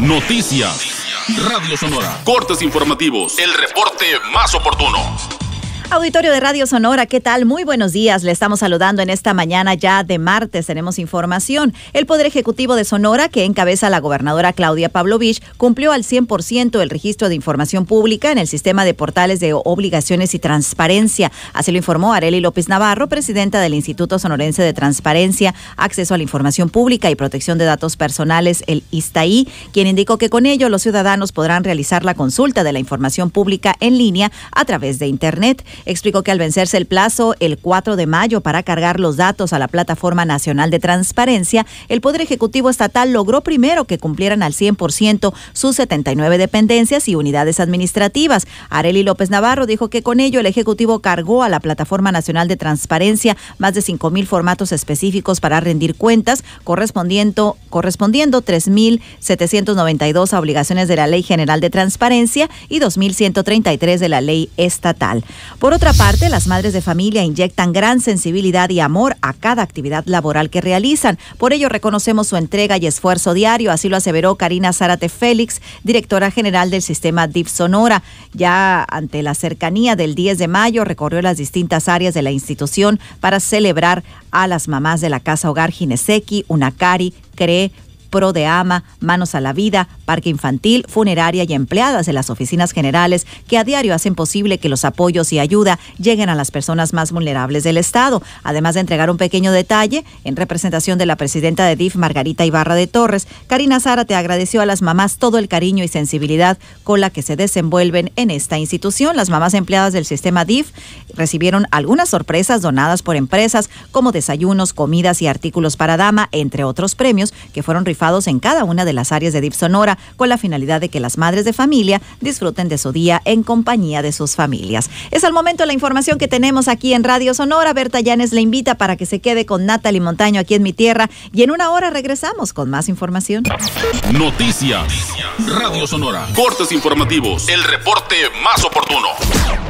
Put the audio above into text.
Noticias. Radio Sonora. Cortes informativos. El reporte más oportuno. Auditorio de Radio Sonora, ¿qué tal? Muy buenos días. Le estamos saludando en esta mañana ya de martes. Tenemos información. El Poder Ejecutivo de Sonora, que encabeza la gobernadora Claudia Pavlovich, cumplió al 100% el registro de información pública en el sistema de portales de obligaciones y transparencia. Así lo informó Areli López Navarro, presidenta del Instituto Sonorense de Transparencia, Acceso a la Información Pública y Protección de Datos Personales, el ISTAI, quien indicó que con ello los ciudadanos podrán realizar la consulta de la información pública en línea a través de Internet explicó que al vencerse el plazo el 4 de mayo para cargar los datos a la Plataforma Nacional de Transparencia, el Poder Ejecutivo Estatal logró primero que cumplieran al 100% sus 79 dependencias y unidades administrativas. Areli López Navarro dijo que con ello el Ejecutivo cargó a la Plataforma Nacional de Transparencia más de 5.000 formatos específicos para rendir cuentas, correspondiendo, correspondiendo 3.792 a obligaciones de la Ley General de Transparencia y 2.133 de la Ley Estatal. Por otra parte, las madres de familia inyectan gran sensibilidad y amor a cada actividad laboral que realizan. Por ello reconocemos su entrega y esfuerzo diario, así lo aseveró Karina Zárate Félix, directora general del sistema DIF Sonora. Ya ante la cercanía del 10 de mayo recorrió las distintas áreas de la institución para celebrar a las mamás de la Casa Hogar Gineseki, Unacari, CRE, de Ama, Manos a la Vida, Parque Infantil, Funeraria y empleadas de las oficinas generales que a diario hacen posible que los apoyos y ayuda lleguen a las personas más vulnerables del Estado. Además de entregar un pequeño detalle, en representación de la presidenta de DIF, Margarita Ibarra de Torres, Karina zara te agradeció a las mamás todo el cariño y sensibilidad con la que se desenvuelven en esta institución. Las mamás empleadas del sistema DIF recibieron algunas sorpresas donadas por empresas como desayunos, comidas y artículos para dama, entre otros premios que fueron rifados en cada una de las áreas de DIP Sonora con la finalidad de que las madres de familia disfruten de su día en compañía de sus familias. Es al momento la información que tenemos aquí en Radio Sonora. Berta Llanes le invita para que se quede con Natalie Montaño aquí en mi tierra y en una hora regresamos con más información. Noticias. Radio Sonora. Cortes informativos. El reporte más oportuno.